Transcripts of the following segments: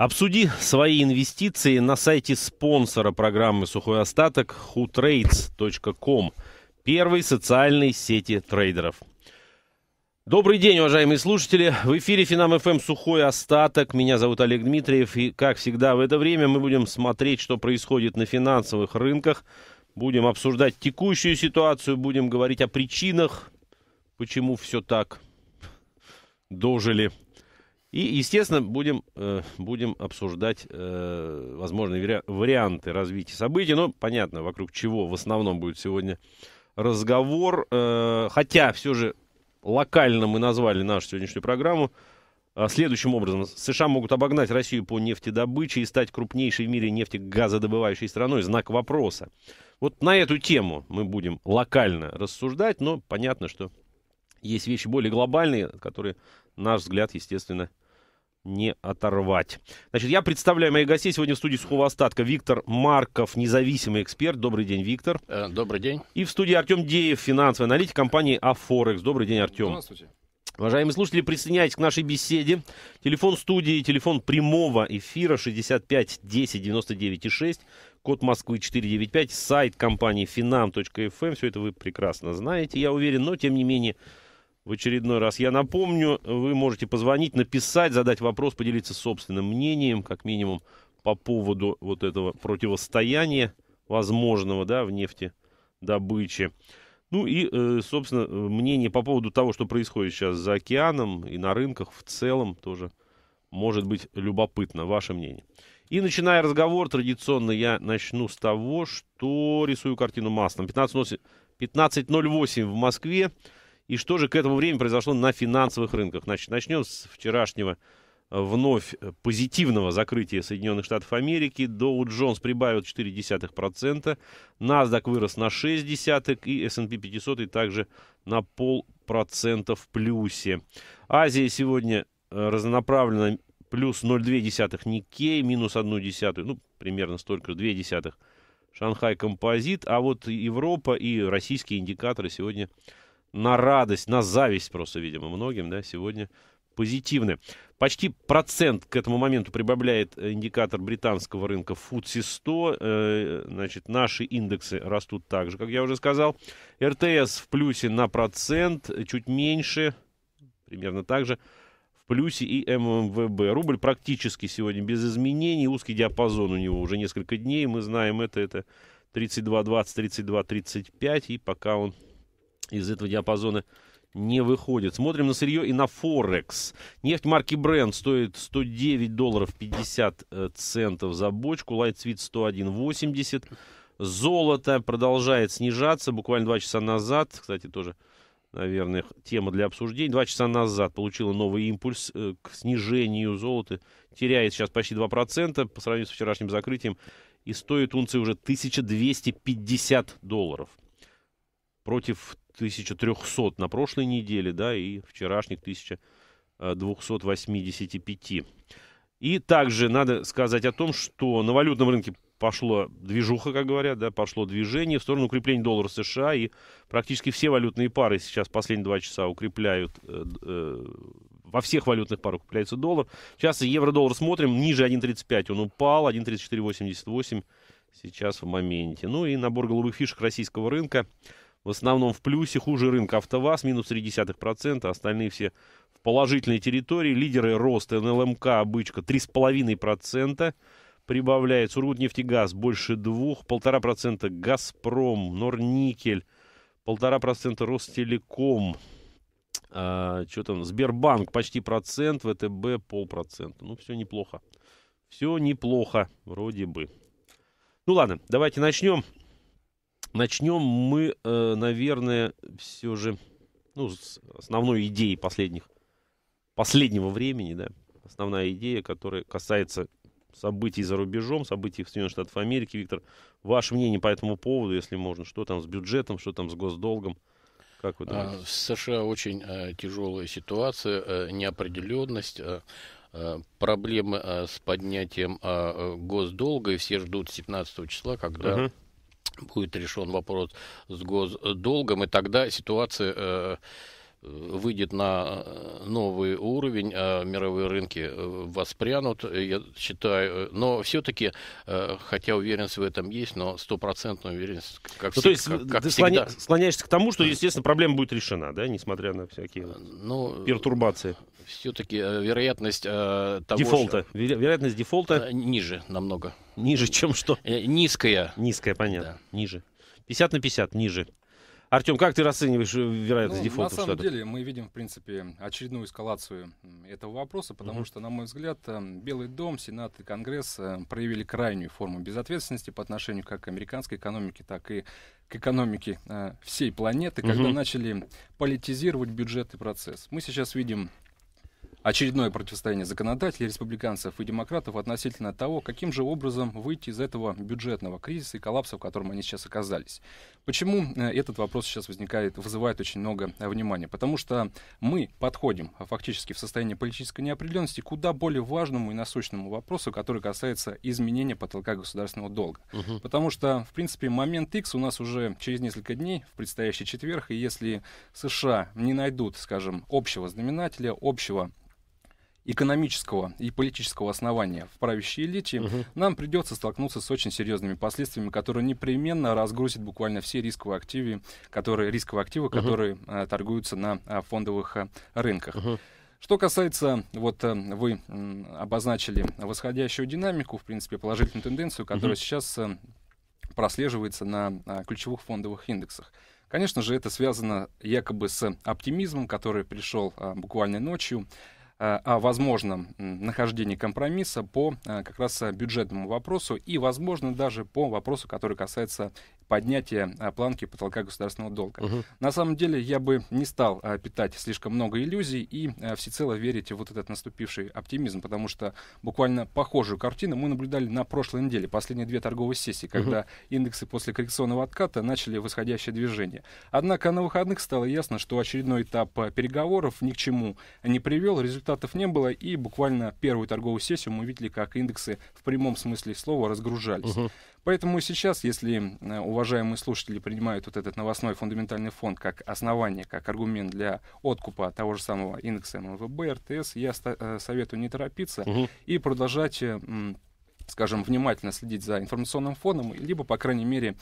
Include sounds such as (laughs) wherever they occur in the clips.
Обсуди свои инвестиции на сайте спонсора программы «Сухой остаток» hutrades.com, первой социальной сети трейдеров. Добрый день, уважаемые слушатели. В эфире Финам ФМ «Сухой остаток». Меня зовут Олег Дмитриев. И, как всегда, в это время мы будем смотреть, что происходит на финансовых рынках. Будем обсуждать текущую ситуацию, будем говорить о причинах, почему все так дожили. И, естественно, будем, э, будем обсуждать э, возможные варианты развития событий. Но понятно, вокруг чего в основном будет сегодня разговор. Э, хотя все же локально мы назвали нашу сегодняшнюю программу. Э, следующим образом, США могут обогнать Россию по нефтедобыче и стать крупнейшей в мире нефтегазодобывающей страной. Знак вопроса. Вот на эту тему мы будем локально рассуждать, но понятно, что есть вещи более глобальные, которые, наш взгляд, естественно, не оторвать. Значит, я представляю моих гостей сегодня в студии сухого остатка. Виктор Марков, независимый эксперт. Добрый день, Виктор. Э, добрый день. И в студии Артем Деев, финансовый аналитик компании Афорекс. Добрый день, Артем. Здравствуйте. Уважаемые слушатели, присоединяйтесь к нашей беседе. Телефон студии, телефон прямого эфира 65 10 99 6, код Москвы 495, сайт компании finam.fm. Эм. Все это вы прекрасно знаете, я уверен, но тем не менее в очередной раз я напомню. Вы можете позвонить, написать, задать вопрос, поделиться собственным мнением, как минимум, по поводу вот этого противостояния возможного, да, в нефтедобыче. Ну и, э, собственно, мнение по поводу того, что происходит сейчас за океаном и на рынках в целом тоже может быть любопытно. Ваше мнение. И начиная разговор, традиционно я начну с того, что рисую картину маслом. 15.08 15 в Москве. И что же к этому времени произошло на финансовых рынках? Значит, начнем с вчерашнего э, вновь э, позитивного закрытия Соединенных Штатов Америки. Доу Джонс прибавил 0,4%, NASDAQ вырос на 0,6% и S&P 500 также на полпроцента в плюсе. Азия сегодня э, разнонаправленно плюс 0,2 Никей, минус 1,1, ну, примерно столько, же, 0,2 Шанхай Композит. А вот Европа и российские индикаторы сегодня на радость, на зависть просто, видимо, многим, да, сегодня позитивны. Почти процент к этому моменту прибавляет э, индикатор британского рынка FTSE 100. Э, значит, наши индексы растут так же, как я уже сказал. РТС в плюсе на процент, чуть меньше, примерно так же плюсе и ММВБ. Рубль практически сегодня без изменений. Узкий диапазон у него уже несколько дней. Мы знаем это. Это 32.20, 32.35. И пока он из этого диапазона не выходит. Смотрим на сырье и на Форекс. Нефть марки Brent стоит 109 долларов 50 э, центов за бочку. Лайтсвит 101.80. Золото продолжает снижаться. Буквально два часа назад, кстати, тоже, наверное, тема для обсуждения. Два часа назад получила новый импульс э, к снижению золота. Теряет сейчас почти 2% по сравнению с вчерашним закрытием. И стоит унция уже 1250 долларов против 1300 на прошлой неделе, да, и вчерашних 1285. И также надо сказать о том, что на валютном рынке пошло движуха, как говорят, да, пошло движение в сторону укрепления доллара США, и практически все валютные пары сейчас последние два часа укрепляют, э, э, во всех валютных парах укрепляется доллар. Сейчас евро-доллар смотрим, ниже 1.35 он упал, 1.3488 сейчас в моменте. Ну и набор голубых фишек российского рынка – в основном в плюсе, хуже рынка АвтоВАЗ, минус 0,3%, остальные все в положительной территории. Лидеры роста НЛМК, бычка 3,5% прибавляет, Сургутнефтегаз больше 2%, 1,5% Газпром, Норникель, 1,5% Ростелеком, а, что там, Сбербанк почти процент, ВТБ полпроцента. Ну, все неплохо. Все неплохо, вроде бы. Ну ладно, давайте начнем. Начнем мы, э, наверное, все же ну, с основной идеей последних, последнего времени, да, основная идея, которая касается событий за рубежом, событий в Соединенных Штатах Америки. Виктор, ваше мнение по этому поводу, если можно, что там с бюджетом, что там с госдолгом? Как вы а, думаете? В США очень э, тяжелая ситуация, э, неопределенность. проблемы с поднятием госдолга, и все ждут 17 числа, когда угу будет решен вопрос с госдолгом, и тогда ситуация э, выйдет на э, новый уровень, а мировые рынки э, воспрянут, э, я считаю. Но все-таки, хотя уверенность в этом есть, но стопроцентная уверенность, как, ну, все, то есть, как, как ты всегда. склоняешься к тому, что, естественно, проблема будет решена, да, несмотря на всякие ну, пертурбации. Все-таки вероятность того... Дефолта. Что... Вероятность дефолта... Ниже намного. Ниже, чем что? Низкая. Низкая, понятно. Да. Ниже. 50 на 50 ниже. Артем, как ты расцениваешь э, вероятность ну, дефолта? На самом деле мы видим, в принципе, очередную эскалацию этого вопроса, потому uh что, на мой взгляд, э, Белый дом, Сенат и Конгресс э, проявили крайнюю форму безответственности по отношению как к американской экономике, так и к экономике всей планеты, uh-huh. когда начали политизировать бюджет и процесс. Мы сейчас видим очередное противостояние законодателей, республиканцев и демократов относительно того, каким же образом выйти из этого бюджетного кризиса и коллапса, в котором они сейчас оказались. Почему э, этот вопрос сейчас возникает, вызывает очень много э, внимания? Потому что мы подходим фактически в состоянии политической неопределенности куда более важному и насущному вопросу, который касается изменения потолка государственного долга. Угу. Потому что, в принципе, момент X у нас уже через несколько дней, в предстоящий четверг, и если США не найдут, скажем, общего знаменателя, общего экономического и политического основания в правящей элите, угу. нам придется столкнуться с очень серьезными последствиями, которые непременно разгрузят буквально все рисковые активы, которые, рисковые активы, угу. которые а, торгуются на а, фондовых а, рынках. Угу. Что касается, вот э, вы обозначили восходящую динамику, в принципе, положительную тенденцию, которая угу. сейчас э, прослеживается на а, ключевых фондовых индексах. Конечно же, это связано якобы с оптимизмом, который пришел а, буквально ночью. Э, о возможном нахождении компромисса по э, как раз э, бюджетному вопросу и, возможно, даже по вопросу, который касается поднятия а, планки потолка государственного долга. Угу. На самом деле я бы не стал а, питать слишком много иллюзий и а, всецело верить в вот этот наступивший оптимизм, потому что буквально похожую картину мы наблюдали на прошлой неделе, последние две торговые сессии, когда угу. индексы после коррекционного отката начали восходящее движение. Однако на выходных стало ясно, что очередной этап а, переговоров ни к чему не привел, результатов не было, и буквально первую торговую сессию мы видели, как индексы в прямом смысле слова разгружались. Угу. Поэтому сейчас, если у вас уважаемые слушатели принимают вот этот новостной фундаментальный фонд как основание, как аргумент для откупа того же самого индекса МВБ, РТС, я э, советую не торопиться угу. и продолжать э, скажем, внимательно следить за информационным фоном, либо, по крайней мере,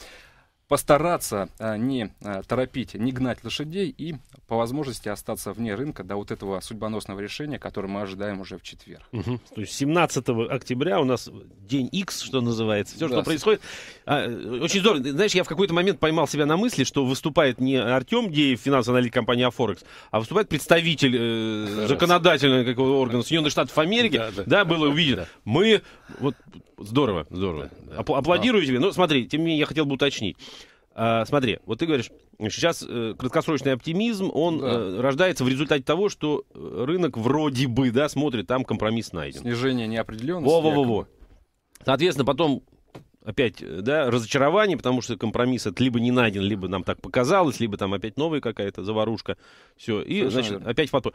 постараться а, не а, торопить, не гнать лошадей и по возможности остаться вне рынка до вот этого судьбоносного решения, которое мы ожидаем уже в четверг. Угу. То есть 17 октября у нас день X, что называется, все, да. что происходит. А, очень здорово. Знаешь, я в какой-то момент поймал себя на мысли, что выступает не Артем Деев, финансовый аналитик компании Афорекс, а выступает представитель э, законодательного какого органа Соединенных Штатов Америки. Да, да. да было увидено. Мы... Вот, здорово, здорово. Да, да. Аплодирую да. тебе. Но ну, смотри, тем не менее, я хотел бы уточнить. А, смотри, вот ты говоришь, сейчас э, краткосрочный оптимизм, он да. э, рождается в результате того, что э, рынок вроде бы, да, смотрит, там компромисс найден. Снижение неопределенности. Во-во-во. Соответственно, потом опять, э, да, разочарование, потому что компромисс это либо не найден, либо нам так показалось, либо там опять новая какая-то заварушка. Все. И, Совершенно значит, верно. опять фото.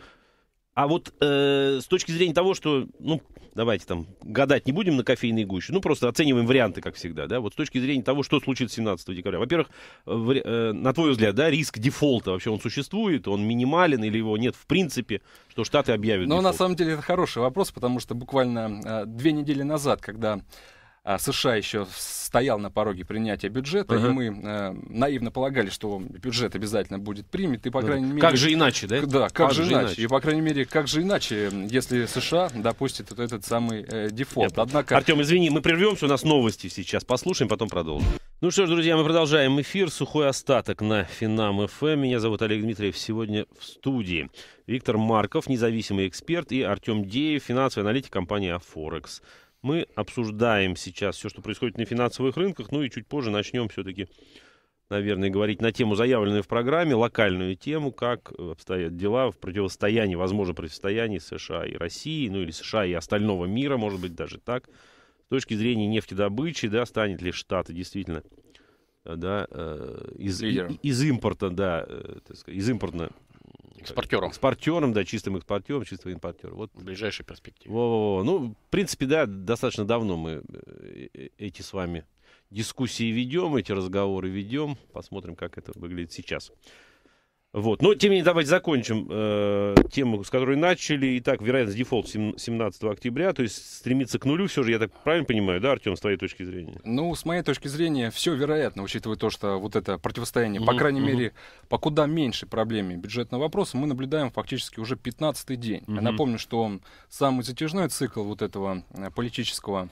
А вот э, с точки зрения того, что, ну, давайте там гадать не будем на кофейной гуще, ну, просто оцениваем варианты, как всегда, да, вот с точки зрения того, что случится 17 декабря. Во-первых, э, э, на твой взгляд, да, риск дефолта вообще он существует, он минимален или его нет в принципе, что Штаты объявят Но на самом деле это хороший вопрос, потому что буквально э, две недели назад, когда а США еще стоял на пороге принятия бюджета, uh-huh. и мы э, наивно полагали, что бюджет обязательно будет принят, и по uh-huh. крайней мере... Как же иначе, да? Да, как, как же, же иначе? иначе. И по крайней мере, как же иначе, если США допустит вот этот самый э, дефолт. Однако... Артем, извини, мы прервемся, у нас новости сейчас послушаем, потом продолжим. Ну что ж, друзья, мы продолжаем эфир. Сухой остаток на Финам ФМ. Эм. Меня зовут Олег Дмитриев. Сегодня в студии Виктор Марков, независимый эксперт, и Артем Деев, финансовый аналитик компании Афорекс. Мы обсуждаем сейчас все, что происходит на финансовых рынках, ну и чуть позже начнем все-таки, наверное, говорить на тему, заявленную в программе, локальную тему, как обстоят дела в противостоянии, возможно, противостоянии США и России, ну или США и остального мира, может быть, даже так, с точки зрения нефтедобычи, да, станет ли Штаты действительно э, да, э, из, из импорта, да, э, сказать, из импортно Экспортером. Экспортером, да, чистым экспортером, чистым импортером. Вот. В ближайшей перспективе. Во -во -во. Ну, в принципе, да, достаточно давно мы э, э, эти с вами дискуссии ведем, эти разговоры ведем. Посмотрим, как это выглядит сейчас. Вот. Но, тем не менее, давайте закончим э, тему, с которой начали. Итак, вероятность дефолт 17 октября, то есть стремиться к нулю все же, я так правильно понимаю, да, Артем, с твоей точки зрения? Ну, с моей точки зрения, все вероятно, учитывая то, что вот это противостояние, угу, по крайней угу. мере, по куда меньшей проблеме бюджетного вопроса мы наблюдаем фактически уже 15-й день. Угу. Я напомню, что он самый затяжной цикл вот этого э, политического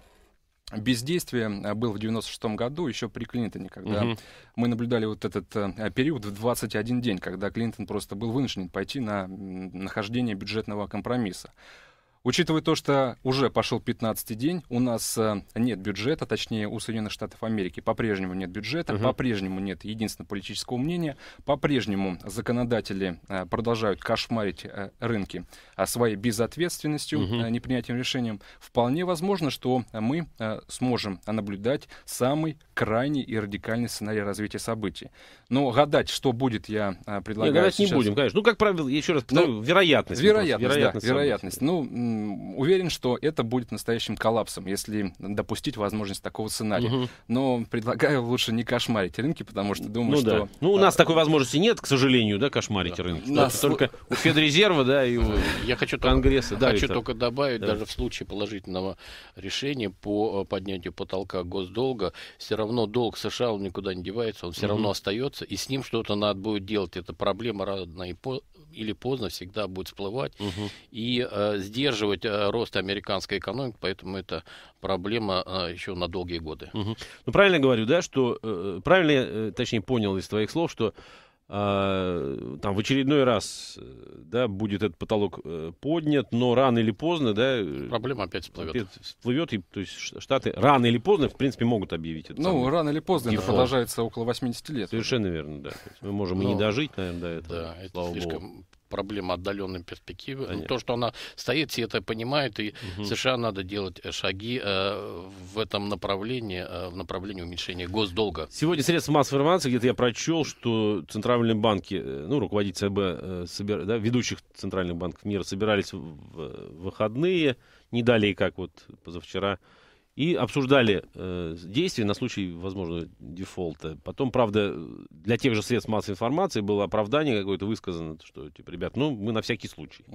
бездействие а, был в 96 году еще при Клинтоне, когда угу. мы наблюдали вот этот э, а, период в 21 день, когда Клинтон просто был вынужден пойти на нахождение бюджетного компромисса. Учитывая то, что уже пошел 15 день, у нас э, нет бюджета, точнее, у Соединенных Штатов Америки по-прежнему нет бюджета, угу. по-прежнему нет единственного политического мнения, по-прежнему законодатели э, продолжают кошмарить э, рынки своей безответственностью, угу. непринятием решением. Вполне возможно, что мы сможем наблюдать самый крайний и радикальный сценарий развития событий. Но гадать, что будет, я предлагаю Нет, гадать сейчас... не будем, конечно. Ну, как правило, еще раз, ну, вероятность. Вероятность, вероятность, да, вероятность. Ну, уверен, что это будет настоящим коллапсом, если допустить возможность такого сценария. Угу. Но предлагаю лучше не кошмарить рынки, потому что думаю, ну, что... Да. Ну, у нас а... такой возможности нет, к сожалению, да, кошмарить да. рынки. Нас... Только у Федрезерва, да, и у Я хочу Конгресса. Да, хочу Виктор. только добавить, да. даже в случае положительного решения по э, поднятию потолка госдолга, все равно долг США, он никуда не девается, он все угу. равно остается, и с ним что-то надо будет делать. Это проблема рано и, по или поздно всегда будет всплывать угу. и э, сдерживать э, рост американской экономики, поэтому это проблема э, еще на долгие годы. Угу. Ну правильно говорю, да, что э, правильно, э, точнее понял из твоих слов, что а, там в очередной раз да, будет этот потолок э, поднят, но рано или поздно, да, проблема опять всплывет. Опять всплывет, и то есть штаты рано или поздно, в принципе, могут объявить это. Ну, рано или поздно дефолт. это продолжается около 80 лет. Совершенно верно, да. мы можем но, и не ну, дожить, наверное, до этого. Да, это слишком богу проблема отдаленной перспективы. Ну, Понятно. То, что она стоит, все это понимают, и угу. США надо делать э, шаги э, в этом направлении, э, в направлении уменьшения госдолга. Сегодня средства массовой информации, где-то я прочел, что центральные банки, э, ну, руководители ЦБ, э, собир, да, ведущих центральных банков мира собирались в, в выходные, не далее, как вот позавчера, и обсуждали э, действия на случай возможного дефолта. Потом, правда, для тех же средств массовой информации было оправдание какое-то высказано, что, типа, ребят, ну, мы на всякий случай. (laughs)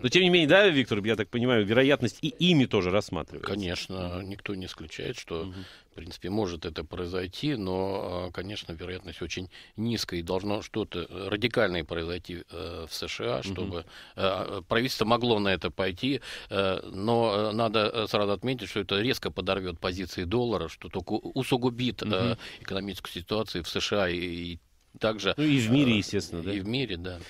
Но, тем не менее, да, Виктор, я так понимаю, вероятность и ими тоже рассматривается. Конечно, никто не исключает, что в принципе, может это произойти, но, а, конечно, вероятность очень низкая, и должно что-то э, радикальное произойти э, в США, чтобы угу. правительство могло на это пойти, э, но надо сразу отметить, что это резко подорвет позиции доллара, что только усугубит угу. экономическую ситуацию в США и также... Ну и в мире, естественно, да? И в мире, да.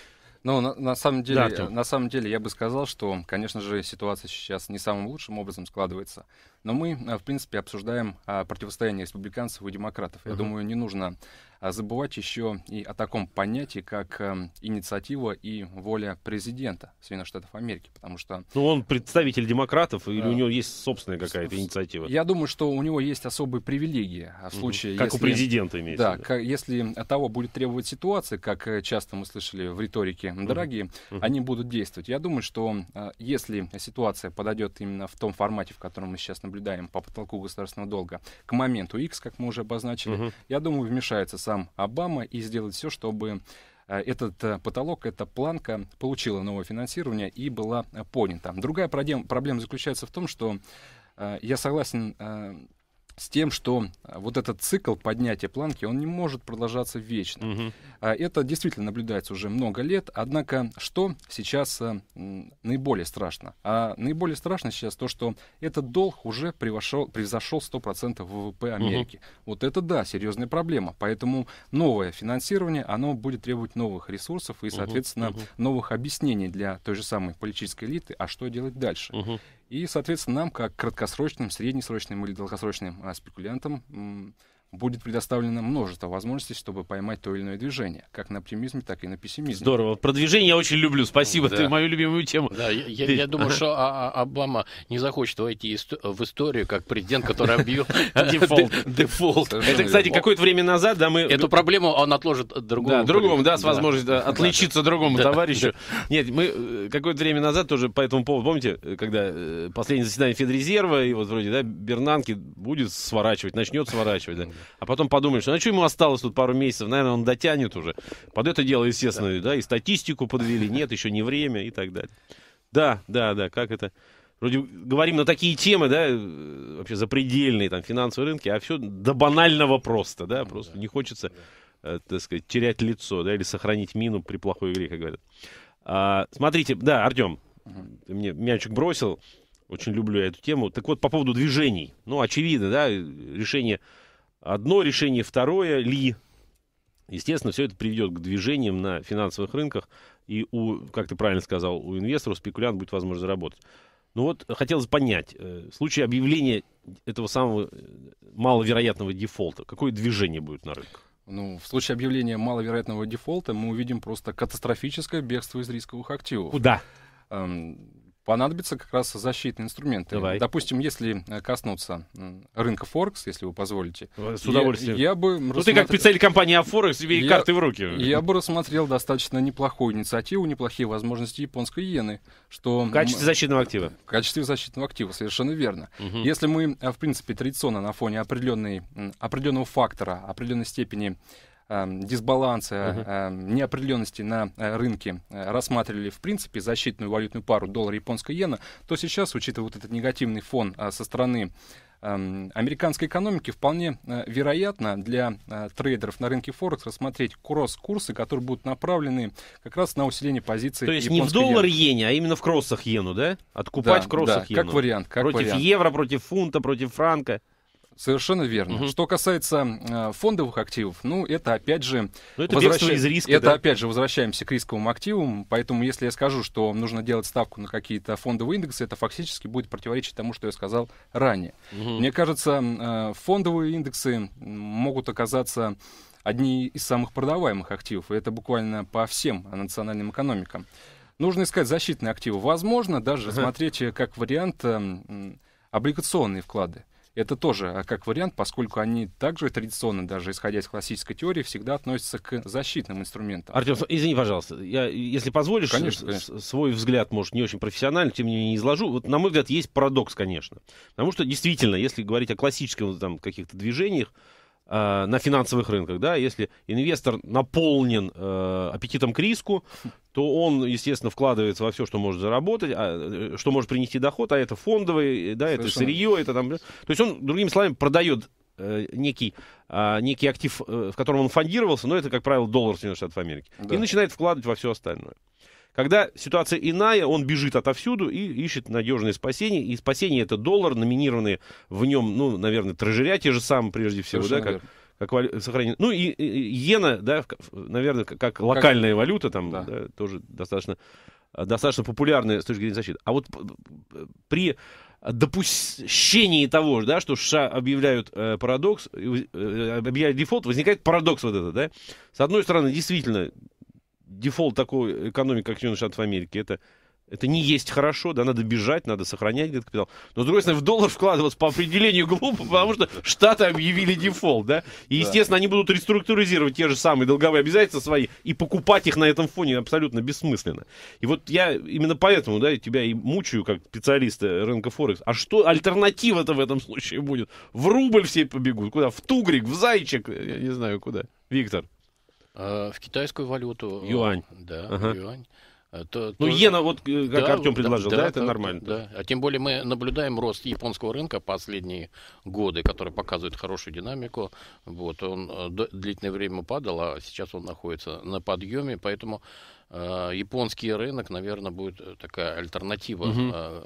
Ну, на, на, самом деле, да, на самом деле, я бы сказал, что, конечно же, ситуация сейчас не самым лучшим образом складывается. Но мы, э, в принципе, обсуждаем а, противостояние республиканцев и демократов. Я угу. думаю, не нужно а забывать еще и о таком понятии, как эм, инициатива и воля президента Соединенных Штатов Америки, потому что... Ну, он представитель демократов, или у него есть собственная какая-то инициатива? Я думаю, что у него есть особые привилегии. А в случае, как если, у президента имеется. Да, да. Как, если того будет требовать ситуация, как э, часто мы слышали в риторике, дорогие, uh -huh. они будут действовать. Я думаю, что э, если ситуация подойдет именно в том формате, в котором мы сейчас наблюдаем по потолку государственного долга, к моменту X, как мы уже обозначили, uh -huh. я думаю, вмешается сам сам Обама и сделать все, чтобы э, этот э, потолок, эта планка получила новое финансирование и была э, поднята. Другая проблема заключается в том, что я согласен с тем, что а, вот этот цикл поднятия планки, он не может продолжаться вечно. Угу. Это действительно наблюдается уже много лет, однако что сейчас э, наиболее страшно? А наиболее страшно сейчас то, что этот долг уже превзошел 100% ВВП Америки. Угу. Вот это да, серьезная проблема, поэтому новое финансирование, оно будет требовать новых ресурсов и, соответственно, угу. новых объяснений для той же самой политической элиты, а что делать дальше. Угу. И, соответственно, нам, как краткосрочным, среднесрочным или долгосрочным а, спекулянтам, будет предоставлено множество возможностей, чтобы поймать то или иное движение, как на оптимизме, так и на пессимизме. Здорово. Про движение я очень люблю. Спасибо, да. ты мою любимую тему. Да, я, я, я думаю, что а, а, Обама не захочет войти в историю как президент, который объявил (laughs) дефолт. Дефолт. Это, кстати, какое-то время назад, да, мы... Эту проблему он отложит другому. Да, другому, да, с возможностью отличиться другому товарищу. Нет, мы э, какое-то время назад тоже по этому поводу, помните, когда э, последнее заседание Федрезерва, и вот вроде, да, Бернанки будет сворачивать, начнет сворачивать, да. А потом подумаешь, ну а что ему осталось тут пару месяцев, наверное, он дотянет уже. Под это дело, естественно, да, да и статистику подвели, нет, еще не время и так далее. Да, да, да, как это... Вроде говорим на такие темы, да, вообще запредельные, там, финансовые рынки, а все до банального просто, да, ну просто да, не хочется, да. Э, так сказать, терять лицо, да, или сохранить мину при плохой игре, как говорят. А, смотрите, да, Артем, угу. ты мне мячик бросил, очень люблю эту тему. Так вот, по поводу движений. Ну, очевидно, да, решение одно решение, второе ли. Естественно, все это приведет к движениям на финансовых рынках, и, у, как ты правильно сказал, у инвесторов, у спекулянтов будет возможность заработать. Ну вот, хотелось понять, э, в случае объявления этого самого э, маловероятного дефолта, какое движение будет на рынках? Ну, в случае объявления маловероятного дефолта мы увидим просто катастрофическое бегство из рисковых активов. Куда? Эм, понадобятся как раз защитные инструменты. Давай. Допустим, если э, коснуться рынка Форекс, если вы позволите. Э, с удовольствием. Я, я бы ну, рассмотр... ты как представитель компании Форекс, тебе я, карты в руки. Я бы рассмотрел достаточно неплохую инициативу, неплохие возможности японской иены. Что... В качестве защитного актива. В качестве защитного актива, совершенно верно. Угу. Если мы, э, в принципе, традиционно на фоне определенного фактора, определенной степени Эм, дисбаланса, угу. Эм, неопределенности на э, рынке э, рассматривали, в принципе, защитную валютную пару доллар-японская иена, то сейчас, учитывая вот этот негативный фон э, со стороны эм, американской экономики вполне вероятно для трейдеров на рынке Форекс рассмотреть кросс-курсы, которые будут направлены как раз на усиление позиции. То есть не в доллар иене, иене а именно в кроссах иену, да? Откупать да, в кроссах да, иену. Как вариант. Как против вариант. евро, против фунта, против франка. Совершенно верно. Угу. Что касается э, фондовых активов, ну это опять же Но ну, это возвращ... из риска. Это да? опять же возвращаемся к рисковым активам, поэтому если я скажу, что нужно делать ставку на какие-то фондовые индексы, это фактически будет противоречить тому, что я сказал ранее. Угу. Мне кажется, э, фондовые индексы могут оказаться одни из самых продаваемых активов, и это буквально по всем национальным экономикам. Нужно искать защитные активы, возможно даже Угу. смотреть э, как вариант э, облигационные вклады это тоже а, как вариант, поскольку они также традиционно, даже исходя из классической теории, всегда относятся к защитным инструментам. Артем, извини, пожалуйста, я, если позволишь, конечно, конечно. свой взгляд, может, не очень профессионально, тем не менее, изложу. Вот, на мой взгляд, есть парадокс, конечно. Потому что, действительно, если говорить о классических там, каких-то движениях, а, на финансовых рынках, да, если инвестор наполнен э, аппетитом к риску, то он, естественно, вкладывается во все, что может заработать, а, э, что может принести доход, а это фондовые, да, это сырье, это там... То есть он, другими словами, продает э, некий, э, некий актив, э, в котором он фондировался, но это, как правило, доллар Соединенных Штатов Америки, да. и начинает вкладывать во все остальное. Когда ситуация иная, он бежит отовсюду и ищет надежное спасение. И спасение это доллар, номинированные в нем, ну, наверное, трежеря те же самые прежде всего, Совершенно да, как, верно как валю... сохранена. Ну и, иена, да, наверное, как локальная как... валюта там да. Да, тоже достаточно достаточно популярная с точки зрения защиты. А вот при допущении того, да, что США объявляют э, парадокс, э, объявляют дефолт, возникает парадокс вот этот, да. С одной стороны, действительно, дефолт такой экономики, как Соединенных Штатов Америки, это это не есть хорошо, да, надо бежать, надо сохранять где-то капитал. Но, с другой стороны, в доллар вкладываться по определению глупо, потому что Штаты объявили дефолт, да. И, естественно, они будут реструктуризировать те же самые долговые обязательства свои, и покупать их на этом фоне абсолютно бессмысленно. И вот я именно поэтому, да, тебя и мучаю, как специалиста рынка Форекс. А что альтернатива-то в этом случае будет? В рубль все побегут, куда? В тугрик, в зайчик, я не знаю куда. Виктор. А, в китайскую валюту. Юань. Да, ага. юань. Э, то, ну, то... иена, вот э, как да, Артем предложил, да, да это да, нормально. Да. А тем более мы наблюдаем рост японского рынка последние годы, который показывает хорошую динамику. Вот, он э, длительное время падал, а сейчас он находится на подъеме, поэтому э, японский рынок, наверное, будет такая альтернатива угу. э,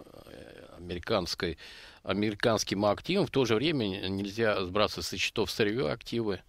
американской американским активам. В то же время нельзя сбрасывать со счетов сырье активы.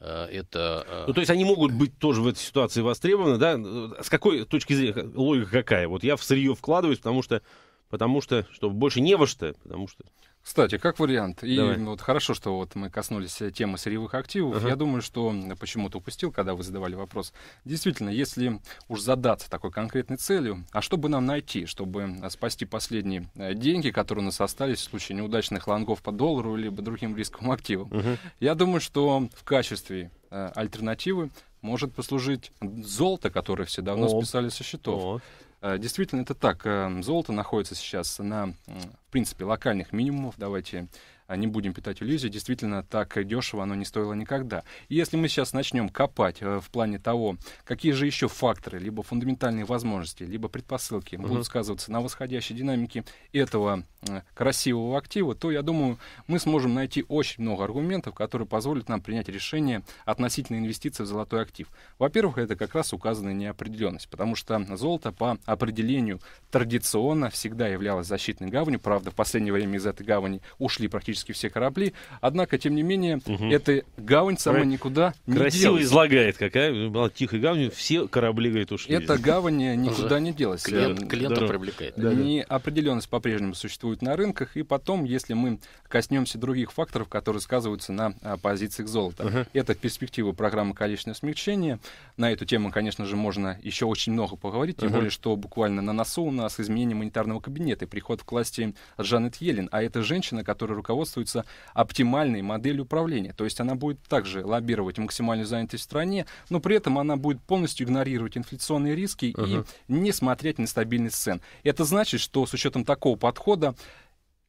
Э, это... Э, ну, то есть они могут быть тоже в этой ситуации востребованы, да? С какой точки зрения, логика какая? Вот я в сырье вкладываюсь, потому что, потому что, чтобы больше не во что, потому что... Кстати, как вариант. И Давай. Ну, вот хорошо, что вот мы коснулись э, темы сырьевых активов. Uh-huh. Я думаю, что почему-то упустил, когда вы задавали вопрос. Действительно, если уж задаться такой конкретной целью, а что бы нам найти, чтобы спасти последние э, деньги, которые у нас остались в случае неудачных лонгов по доллару либо другим рисковым активам, uh-huh. я думаю, что в качестве э, альтернативы может послужить золото, которое все давно О. списали со счетов. О. Э, действительно, это так. Эм, золото находится сейчас на, в принципе, локальных минимумов. Давайте а, не будем питать иллюзии, действительно так дешево оно не стоило никогда. И если мы сейчас начнем копать э, в плане того, какие же еще факторы, либо фундаментальные возможности, либо предпосылки угу. будут сказываться на восходящей динамике этого э, красивого актива, то, я думаю, мы сможем найти очень много аргументов, которые позволят нам принять решение относительно инвестиций в золотой актив. Во-первых, это как раз указанная неопределенность, потому что золото по определению традиционно всегда являлось защитной гаванью. Правда, в последнее время из этой гавани ушли практически практически все корабли. Однако, тем не менее, угу. эта гавань сама Кра... никуда не Красиво делась. излагает, какая была тихая гавань, все корабли, говорит, ушли. Эта гавань никуда не делась. Клиент, клиента да, привлекает. Да, Неопределенность по-прежнему существует на рынках, и потом, если мы коснемся других факторов, которые сказываются на а, позициях золота. Угу. Это перспективы программы количественного смягчения. На эту тему, конечно же, можно еще очень много поговорить, тем угу. более, что буквально на носу у нас изменение монетарного кабинета и приход в власти Жанет Елен, а это женщина, которая руководствует руководствуется оптимальной моделью управления. То есть она будет также лоббировать максимальную занятость в стране, но при этом она будет полностью игнорировать инфляционные риски uh-huh. и не смотреть на стабильность цен. Это значит, что с учетом такого подхода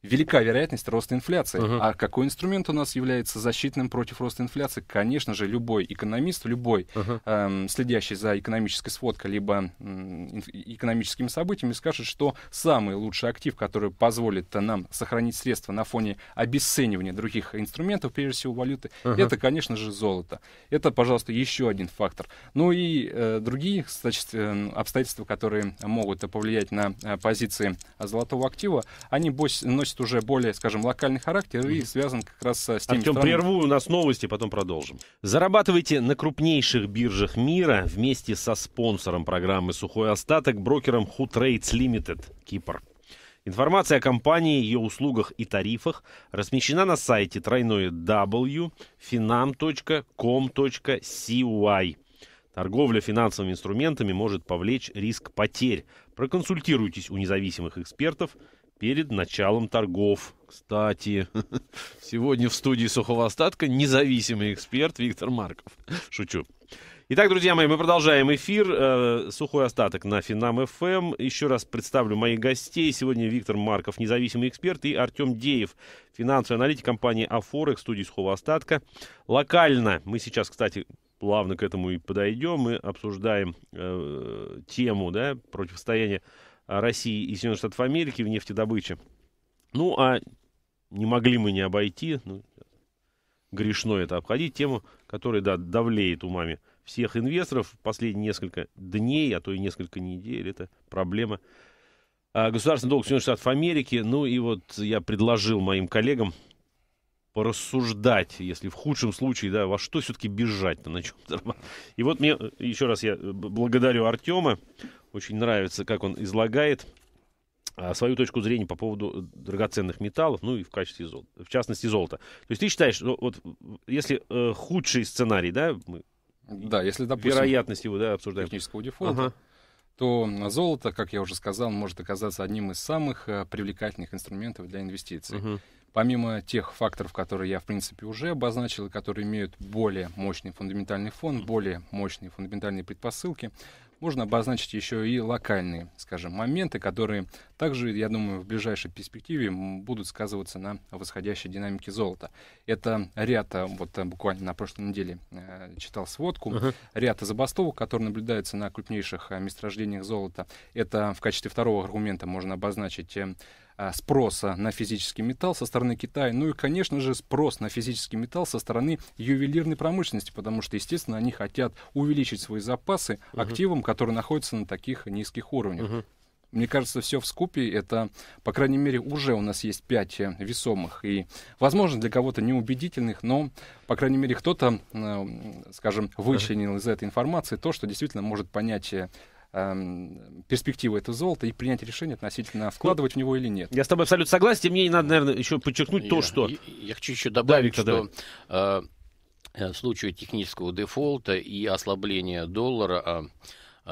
велика вероятность роста инфляции. Uh-huh. А какой инструмент у нас является защитным против роста инфляции? Конечно же, любой экономист, любой uh-huh. эм, следящий за экономической сводкой, либо эм, экономическими событиями, скажет, что самый лучший актив, который позволит нам сохранить средства на фоне обесценивания других инструментов, прежде всего валюты, uh-huh. это, конечно же, золото. Это, пожалуйста, еще один фактор. Ну и э, другие значит, э, обстоятельства, которые могут повлиять на э, позиции золотого актива, они носят носит уже более, скажем, локальный характер и связан как раз э, с теми Артем, странами... прерву, у нас новости, потом продолжим. Зарабатывайте на крупнейших биржах мира вместе со спонсором программы «Сухой остаток» брокером Хутрейдс Limited, Кипр. Информация о компании, ее услугах и тарифах размещена на сайте тройное www.finam.com.cy. Торговля финансовыми инструментами может повлечь риск потерь. Проконсультируйтесь у независимых экспертов – перед началом торгов. Кстати, (laughs) сегодня в студии сухого остатка независимый эксперт Виктор Марков. Шучу. Итак, друзья мои, мы продолжаем эфир. Э, Сухой остаток на Финам ФМ. Эм. Еще раз представлю моих гостей. Сегодня Виктор Марков, независимый эксперт, и Артем Деев, финансовый аналитик компании Афорекс, студии сухого остатка. Локально мы сейчас, кстати, плавно к этому и подойдем. Мы обсуждаем э, тему да, противостояния России и Соединенных Штатов Америки в нефтедобыче. Ну, а не могли мы не обойти, ну, грешно это обходить, тему, которая, да, давлеет умами всех инвесторов последние несколько дней, а то и несколько недель. Это проблема а, государственный долг Соединенных Штатов Америки. Ну и вот я предложил моим коллегам порассуждать, если в худшем случае, да, во что все-таки бежать-то, на чем -то? И вот мне, э, еще раз я э, благодарю Артема, очень нравится, как он излагает а, свою точку зрения по поводу э, драгоценных металлов, ну и в качестве золота, в частности золота. То есть ты считаешь, что вот если э, худший сценарий, да, мы да, если допустим, вероятность его, да, обсуждаем технического дефолта, ага. то золото, как я уже сказал, может оказаться одним из самых привлекательных инструментов для инвестиций. Uh -huh помимо тех факторов, которые я, в принципе, уже обозначил, которые имеют более мощный фундаментальный фон, более мощные фундаментальные предпосылки, можно обозначить еще и локальные, скажем, моменты, которые также, я думаю, в ближайшей перспективе будут сказываться на восходящей динамике золота. Это ряд, а, вот э, буквально на прошлой неделе э, читал сводку, uh-huh. ряд забастовок, которые наблюдаются на крупнейших э, месторождениях золота. Это в качестве второго аргумента можно обозначить Э, спроса на физический металл со стороны Китая, ну и, конечно же, спрос на физический металл со стороны ювелирной промышленности, потому что, естественно, они хотят увеличить свои запасы угу. активом, который находится на таких низких уровнях. Угу. Мне кажется, все в скупе. Это, по крайней мере, уже у нас есть пять э, весомых и, возможно, для кого-то неубедительных, но, по крайней мере, кто-то, э, скажем, вычленил из этой информации то, что действительно может понять эм, перспективы этого золота и принять решение относительно ну, вкладывать в него или нет. Я с тобой абсолютно согласен, и мне надо, наверное, еще подчеркнуть я, то, что... Я, я хочу еще добавить, да, Виктор, что э, в э, случае технического дефолта и ослабления доллара... Э,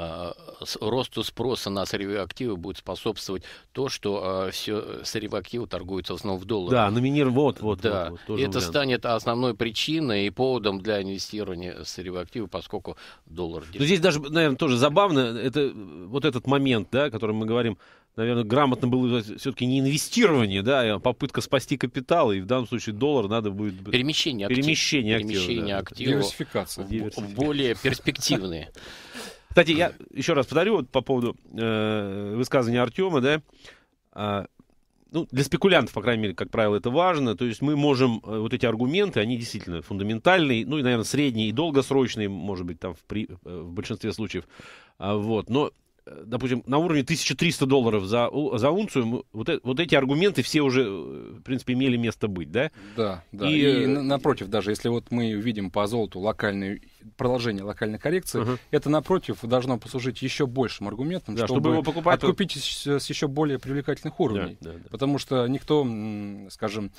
а, росту спроса на сырьевые активы будет способствовать то, что а, все сырьевые активы торгуются в основном в долларах. Да, номинир вот, вот, да. вот. вот это вариант. станет основной причиной и поводом для инвестирования в сырьевые активы, поскольку доллар... Но здесь даже, наверное, тоже забавно, это вот этот момент, да, о котором мы говорим, наверное, грамотно было все-таки не инвестирование, да, а попытка спасти капитал, и в данном случае доллар надо будет... Перемещение активов. Перемещение активов. Перемещение активов. Диверсификация. Диверсификация. Более перспективные. Кстати, я еще раз повторю вот по поводу э, высказывания Артема, да, э, ну, для спекулянтов, по крайней мере, как правило, это важно. То есть мы можем, э, вот эти аргументы, они действительно фундаментальные, ну и, наверное, средние и долгосрочные, может быть, там в, при, э, в большинстве случаев. А, вот. Но, э, допустим, на уровне 1300 долларов за, за унцию, вот, вот эти аргументы все уже, в принципе, имели место быть, да? Да, да. И, и напротив, даже если вот мы видим по золоту локальную продолжение локальной коррекции, угу. это, напротив, должно послужить еще большим аргументом, да, чтобы, чтобы его покупать... откупить с, с еще более привлекательных уровней. Да, да, да. Потому что никто, скажем,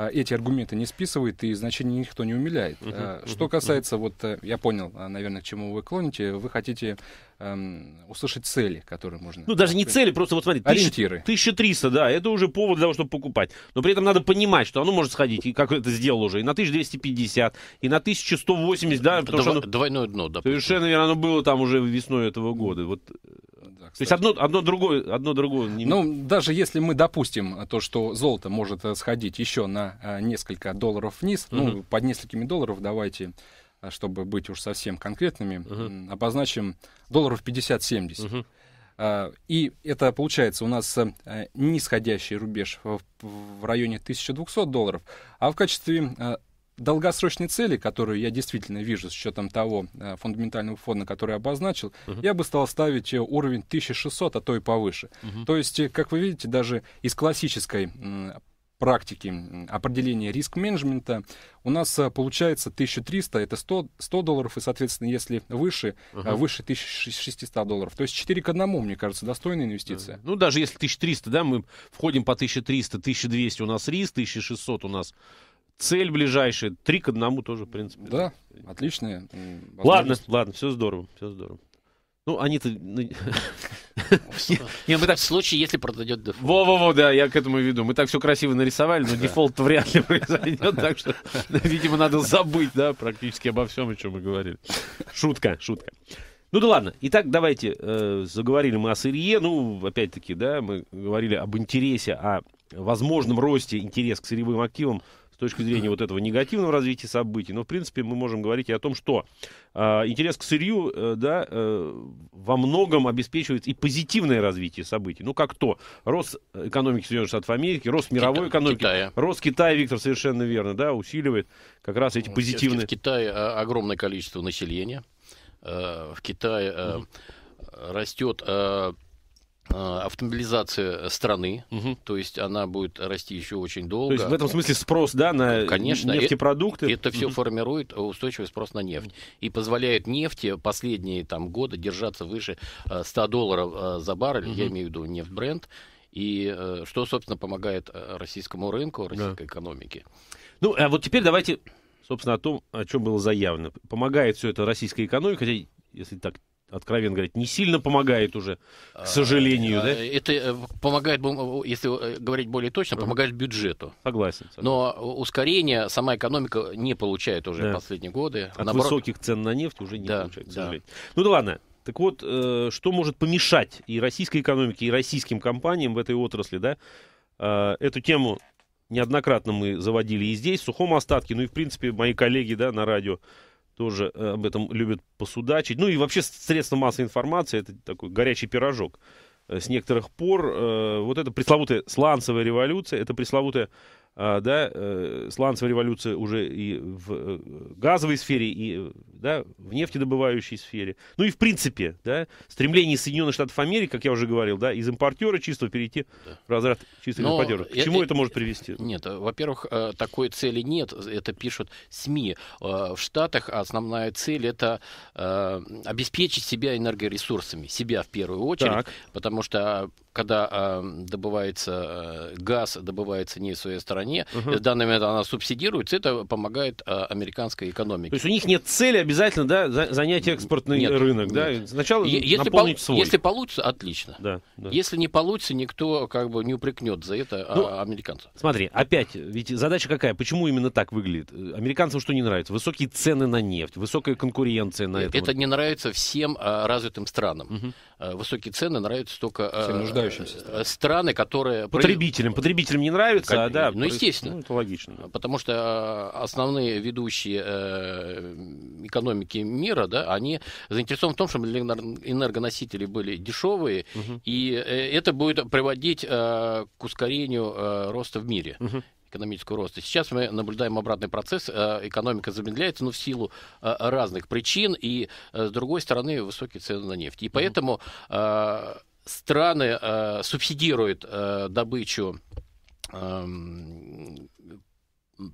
а, эти аргументы не списывает и значение никто не умиляет. Uh-huh, uh-huh, Что касается, uh-huh. вот э, я понял, а, наверное, к чему вы клоните, вы хотите эм, услышать цели, которые можно... Ну, даже не цели, просто вот смотри, ориентиры. 1300, да, это уже повод для того, чтобы покупать. Но при этом надо понимать, что оно может сходить, и как это сделал уже, и на 1250, и на 1180, да, потому Дво- что... Оно... Двойное дно, да. Совершенно верно, оно было там уже весной этого года. Вот э, да, То есть одно, одно другое, одно другое. Не... Ну, даже если мы допустим э, то, что золото может э, сходить еще на э, несколько долларов вниз, угу. ну, под несколькими долларов давайте чтобы быть уж совсем конкретными, uh обозначим долларов 50-70. uh И это получается у нас нисходящий рубеж в районе 1200 долларов, а в качестве долгосрочной цели, которую я действительно вижу с учетом того э, фундаментального фонда, который я обозначил, uh-huh. я бы стал ставить э, уровень 1600, а то и повыше. Uh-huh. То есть, э, как вы видите, даже из классической практики определения риск-менеджмента, у нас а, получается 1300, это 100, 100 долларов, и, соответственно, если выше, uh-huh. А, выше 1600 долларов. То есть 4 к 1, мне кажется, достойная инвестиция. Uh-huh. Ну, даже если 1300, да, мы входим по 1300, 1200 у нас риск, 1600 у нас цель ближайшая. Три к одному тоже, в принципе. Да, отличные. Ладно, ладно, все здорово, все здорово. Ну, они-то... Ну, не, мы так... в случае, если произойдет дефолт. Во-во-во, да, я к этому веду. Мы так все красиво нарисовали, но дефолт вряд ли произойдет, так что, видимо, надо забыть, да, практически обо всем, о чем мы говорили. Шутка, шутка. Ну да ладно. Итак, давайте э, заговорили мы о сырье. Ну, опять-таки, да, мы говорили об интересе, о возможном росте интерес к сырьевым активам с точки зрения вот этого негативного развития событий. Но, в принципе, мы можем говорить и о том, что э, интерес к сырью, э, да, э, во многом обеспечивает и позитивное развитие событий. Ну, как то, рост экономики Соединенных Штатов Америки, рост мировой Кита- экономики, Китая. рост Китая, Виктор, совершенно верно, да, усиливает как раз эти позитивные... В Китае а, огромное количество населения, а, в Китае угу. растет а, автомобилизация э, страны, угу. то есть она будет расти еще очень долго. То есть в этом смысле спрос да, на э, Конечно, нефтепродукты? Э, это, это все угу. формирует устойчивый спрос на нефть и позволяет нефти последние там, годы держаться выше 100 долларов за баррель, угу. я имею в виду нефть бренд, и что, собственно, помогает российскому рынку, российской да. экономике. Ну, а вот теперь давайте, собственно, о том, о чем было заявлено. Помогает все это российской экономике, хотя если так откровенно говоря, не сильно помогает уже, к сожалению, а, да? Э, это э, помогает, если э, говорить более точно, помогает бюджету. Согласен. согласен. Но ускорение сама экономика не получает уже да. последние годы. От Наоборот... высоких цен на нефть уже не да, получает, к сожалению. Да. Ну да ладно. Так вот, что может помешать и российской экономике, и российским компаниям в этой отрасли, да? эту тему неоднократно мы заводили и здесь, в сухом остатке, ну и, в принципе, мои коллеги, да, на радио тоже э, об этом любят посудачить. Ну и вообще средства массовой информации — это такой горячий пирожок. Э, с некоторых пор э, вот эта пресловутая сланцевая революция, это пресловутая а, да, э, сланцевая революция уже и в э, газовой сфере, и э, да, в нефтедобывающей сфере. Ну и в принципе, да, стремление Соединенных Штатов Америки, как я уже говорил, да, из импортера чистого перейти да. в разряд чистых Но К чему я, это может привести? Нет, во-первых, такой цели нет, это пишут СМИ. В Штатах основная цель это обеспечить себя энергоресурсами, себя в первую очередь, так. потому что а, когда а, добывается газ, добывается не в своей стране, стране. Угу. В данный момент она субсидируется, это помогает а, американской экономике. То есть у них нет цели обязательно да, занять экспортный нет, рынок, нет. да? Сначала если наполнить свой. Если получится, отлично. Да, да. Если не получится, никто как бы не упрекнет за это а, ну, американцев. Смотри, опять, ведь задача какая? Почему именно так выглядит? Американцам что не нравится? Высокие цены на нефть, высокая конкуренция на э, это. Это не нравится всем а, развитым странам. Угу. высокие цены нравятся только а, нуждающимся а, страны, которые... Потребителям. Потребителям не нравится, как... а, да. Ну, естественно. Ну, это логично. Да. Потому что э, основные ведущие э, экономики мира, да, они заинтересованы в том, чтобы энергоносители были дешевые, угу. и э, это будет приводить к ускорению роста в мире. Угу экономического роста. Сейчас мы наблюдаем обратный процесс. Экономика замедляется, но в силу разных причин. И, с другой стороны, высокие цены на нефть. И поэтому страны субсидируют добычу угу.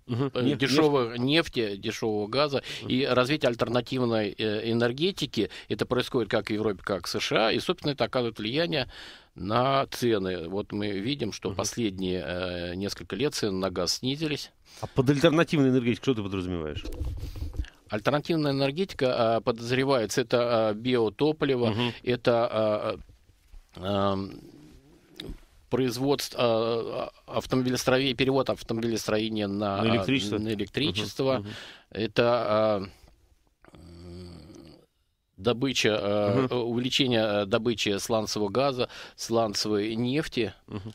дешевой нефти, дешевого газа угу. и развитие альтернативной э, энергетики. Это происходит как в Европе, как в США, и, собственно, это оказывает влияние на цены. Вот мы видим, что угу. последние э, несколько лет цены на газ снизились. А под альтернативной энергетикой что ты подразумеваешь? Альтернативная энергетика э, подозревается это э, биотопливо, угу. это э, э, эм, производство а, а, автомобилестроения, перевод автомобилестроения на, на электричество. На электричество. Угу, Это а, добыча, угу. увеличение добычи сланцевого газа, сланцевой нефти. Угу.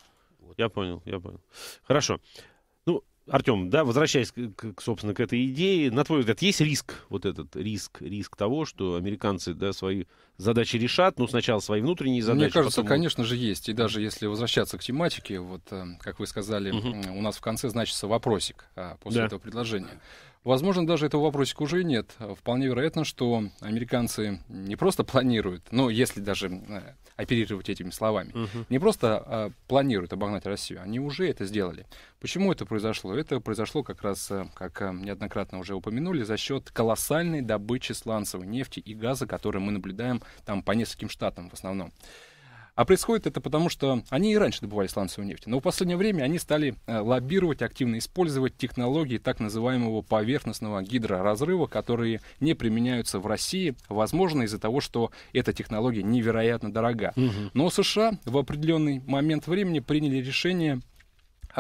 Я понял, я понял. Хорошо. Артем, да, возвращаясь, к, к, собственно, к этой идее, на твой взгляд, есть риск, вот этот риск, риск того, что американцы, да, свои задачи решат, но ну, сначала свои внутренние задачи. Мне кажется, потом... конечно же, есть. И даже если возвращаться к тематике, вот, э, как вы сказали, угу. у нас в конце значится вопросик а, после да. этого предложения. Возможно, даже этого вопросика уже и нет. Вполне вероятно, что американцы не просто планируют, ну, если даже э, оперировать этими словами, угу. не просто а, планируют обогнать Россию, они уже это сделали. Почему это произошло? Это произошло как раз, э, как э, неоднократно уже упомянули, за счет колоссальной добычи сланцевой нефти и газа, которые мы наблюдаем там по нескольким штатам в основном. А происходит это потому, что они и раньше добывали сланцевую нефть, но в последнее время они стали э, лоббировать, активно использовать технологии так называемого поверхностного гидроразрыва, которые не применяются в России, возможно, из-за того, что эта технология невероятно дорога. Угу. Но США в определенный момент времени приняли решение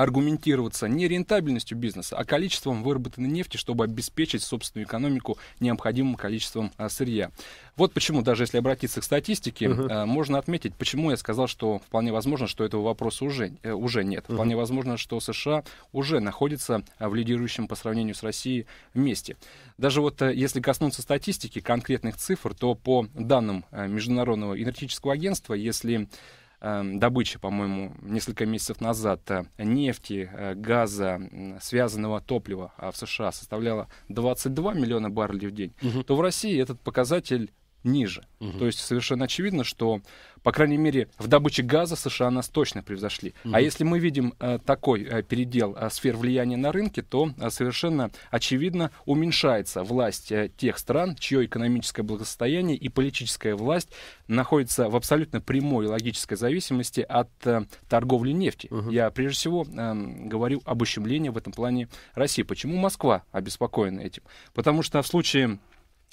аргументироваться не рентабельностью бизнеса, а количеством выработанной нефти, чтобы обеспечить собственную экономику необходимым количеством а, сырья. Вот почему, даже если обратиться к статистике, uh-huh. а, можно отметить, почему я сказал, что вполне возможно, что этого вопроса уже, э, уже нет. Uh-huh. Вполне возможно, что США уже находится а, в лидирующем по сравнению с Россией месте. Даже вот э, если коснуться статистики, конкретных цифр, то по данным а, Международного энергетического агентства, если Эм, добычи, по-моему, несколько месяцев назад э, нефти, э, газа, связанного топлива а в США составляла 22 миллиона баррелей в день, угу. то в России этот показатель ниже. Угу. То есть совершенно очевидно, что по крайней мере, в добыче газа США нас точно превзошли. mm А если мы видим э, такой э, передел э, сфер влияния на рынке, то э, совершенно очевидно уменьшается власть э, тех стран, чье экономическое благосостояние и политическая власть находятся в абсолютно прямой логической зависимости от э, торговли нефти. mm Я прежде всего э, говорю об ущемлении в этом плане России. Почему Москва обеспокоена этим? Потому что в случае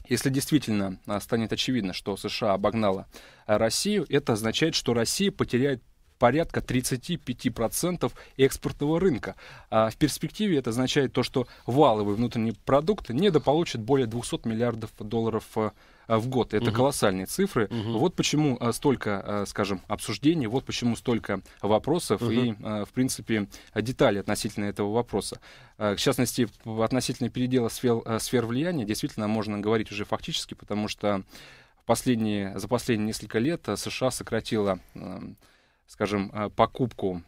если действительно а, станет очевидно, что США обогнала а, Россию, это означает, что Россия потеряет порядка 35% экспортного рынка. А в перспективе это означает то, что валовый внутренний продукт недополучит более 200 миллиардов долларов а, а, в год. Это угу. колоссальные цифры. Угу. Вот почему а, столько, а, скажем, обсуждений, вот почему столько вопросов угу. и, в принципе, деталей относительно этого вопроса. В частности, относительно передела сфер, сфер влияния действительно можно говорить уже фактически, потому что последние, за последние несколько лет США сократила, скажем, покупку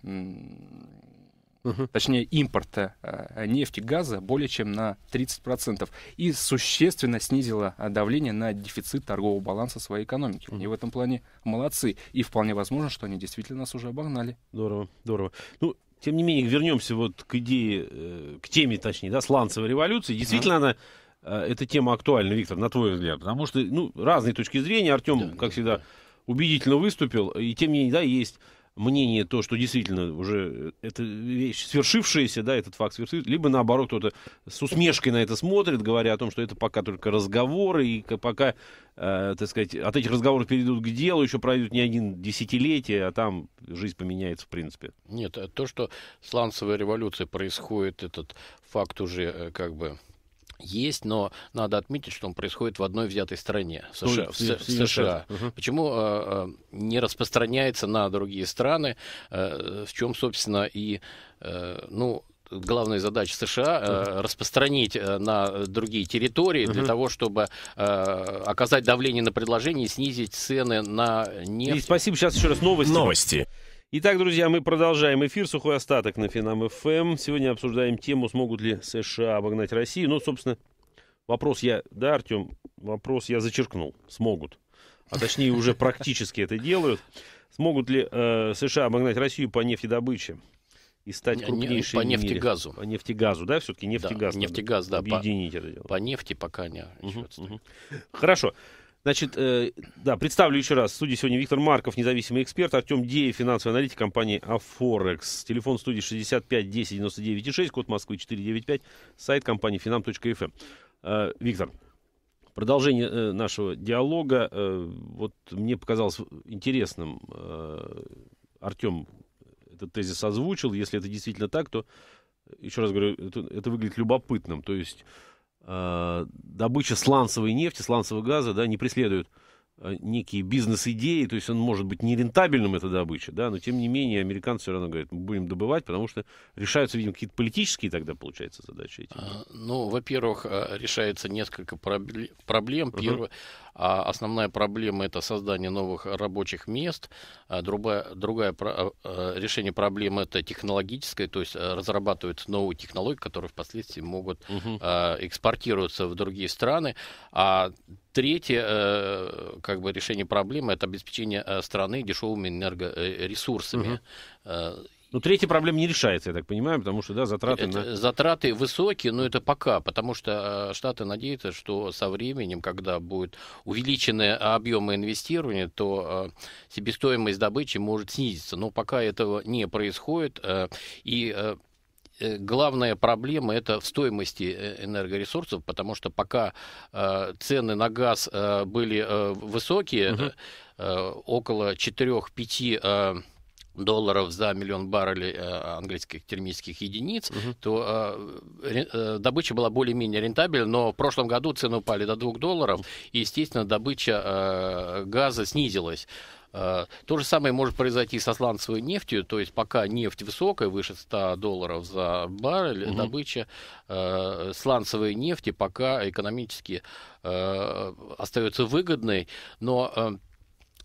угу. точнее импорта э, нефти, газа более чем на 30%. И существенно снизила э, давление на дефицит торгового баланса своей экономики. Угу. И в этом плане молодцы. И вполне возможно, что они действительно нас уже обогнали. Здорово, здорово. Ну, тем не менее, вернемся вот к идее, э, к теме, точнее, да, сланцевой революции. Действительно, а? она эта тема актуальна, Виктор, на твой взгляд? Потому что, ну, разные точки зрения. Артем, да, как да, всегда, да. убедительно выступил. И тем не менее, да, есть мнение то, что действительно уже э, эта вещь свершившаяся, да, этот факт свершившийся, либо наоборот кто-то с усмешкой на это смотрит, говоря о том, что это пока только разговоры, и пока, э, так сказать, от этих разговоров перейдут к делу, еще пройдет не один десятилетие, а там жизнь поменяется в принципе. Нет, э, то, что сланцевая революция происходит, этот факт уже э, как бы есть, но надо отметить, что он происходит в одной взятой стране, в США. в, в, в США. Почему э, э, не распространяется на другие страны, э, в чем, собственно, и, э, ну, главная задача США э, распространить э, на другие территории uh-huh. для того, чтобы э, оказать давление на предложение и снизить цены на нефть. И спасибо. Сейчас еще раз новости. Новости. Итак, друзья, мы продолжаем эфир. Сухой остаток на Финам ФМ. Эм. Сегодня обсуждаем тему, смогут ли США обогнать Россию. Ну, собственно, вопрос я, да, Артем, вопрос я зачеркнул. Смогут. А точнее, уже практически это делают. Смогут ли э, США обогнать Россию по нефтедобыче? и стать крупнейшей по нефтегазу. По нефтегазу, да, все-таки нефтегаз. Да, нефтегаз, да. Объединить по, это дело. По нефти пока не. Угу, угу. Хорошо. Значит, э, да, представлю еще раз. В студии сегодня Виктор Марков, независимый эксперт, Артем Деев, финансовый аналитик компании Афорекс. Телефон студии 65 10 99 6, код Москвы 495, сайт компании finam.fm. Эм». Э, Виктор, продолжение э, нашего диалога. Э, вот мне показалось интересным, э, Артем этот тезис озвучил. Если это действительно так, то, еще раз говорю, это, это выглядит любопытным. То есть Э, добыча сланцевой нефти, сланцевого газа, да, не преследует э, некие бизнес-идеи, то есть он может быть нерентабельным, эта добыча, да, но тем не менее американцы все равно говорят, мы будем добывать, потому что решаются, видимо, какие-то политические тогда, получается, задачи эти. А, ну, во-первых, а, решается несколько проблем. Первое, uh-huh. А основная проблема это создание новых рабочих мест. А другая, другая а, решение проблемы это технологическое, то есть э, разрабатывают новые технологии, которые впоследствии могут угу. а, экспортироваться в другие страны. А третье, э, как бы решение проблемы, это обеспечение э, страны дешевыми энергоресурсами. Угу. Ну, третья проблема не решается, я так понимаю, потому что, да, затраты... Это, на... Затраты высокие, но это пока, потому что э, Штаты надеются, что со временем, когда будут увеличены объемы инвестирования, то э, себестоимость добычи может снизиться. Но пока этого не происходит, э, и главная проблема это в стоимости энергоресурсов, потому что пока цены на газ были высокие, угу. около 4-5 долларов за миллион баррелей э, английских термических единиц, угу. то э, э, добыча была более-менее рентабельна, но в прошлом году цены упали до 2 долларов, и, естественно, добыча газа снизилась. То же самое может произойти со сланцевой нефтью, то есть пока нефть высокая, выше 100 долларов за баррель, угу. добыча э, сланцевой нефти пока экономически э, остается выгодной, но э,